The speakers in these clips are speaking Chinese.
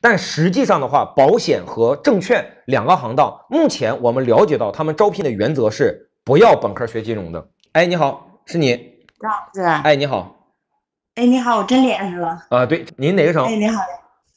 但实际上的话，保险和证券两个行当，目前我们了解到他们招聘的原则是不要本科学金融的。哎，你好，是你？师。哎，你好，哎，你好，我真连上了。啊，对，您哪个省？哎，你好，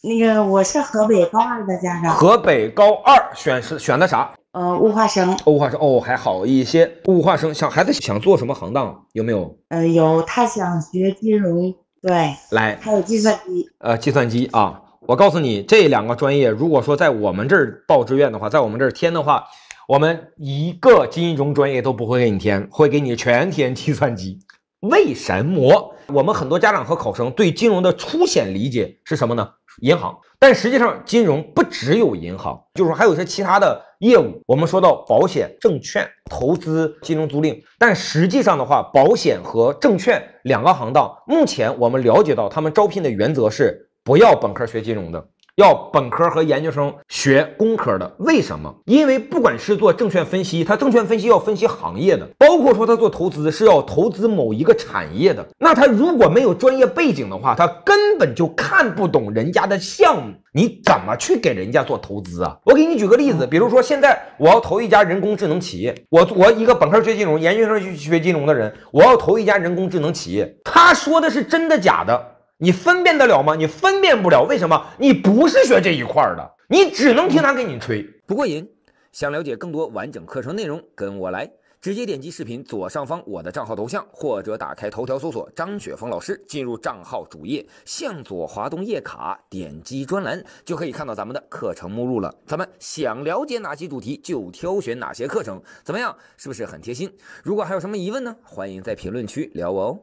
那个我是河北高二的家长。河北高二选是选的啥？呃，物化生。物化生，哦，还好一些。物化生，小孩子想做什么行当？有没有？呃，有，他想学金融。对，来，还有计算机。呃，计算机啊。我告诉你，这两个专业，如果说在我们这儿报志愿的话，在我们这儿填的话，我们一个金融专业都不会给你填，会给你全填计算机。为什么？我们很多家长和考生对金融的初显理解是什么呢？银行。但实际上，金融不只有银行，就是说还有一些其他的业务。我们说到保险、证券、投资、金融租赁，但实际上的话，保险和证券两个行当，目前我们了解到他们招聘的原则是。不要本科学金融的，要本科和研究生学工科的。为什么？因为不管是做证券分析，他证券分析要分析行业的，包括说他做投资是要投资某一个产业的。那他如果没有专业背景的话，他根本就看不懂人家的项目，你怎么去给人家做投资啊？我给你举个例子，比如说现在我要投一家人工智能企业，我我一个本科学金融、研究生去学金融的人，我要投一家人工智能企业，他说的是真的假的？你分辨得了吗？你分辨不了，为什么？你不是学这一块的，你只能听他给你吹，不过瘾。想了解更多完整课程内容，跟我来，直接点击视频左上方我的账号头像，或者打开头条搜索张雪峰老师，进入账号主页，向左滑动页卡，点击专栏，就可以看到咱们的课程目录了。咱们想了解哪些主题，就挑选哪些课程，怎么样？是不是很贴心？如果还有什么疑问呢，欢迎在评论区聊我哦。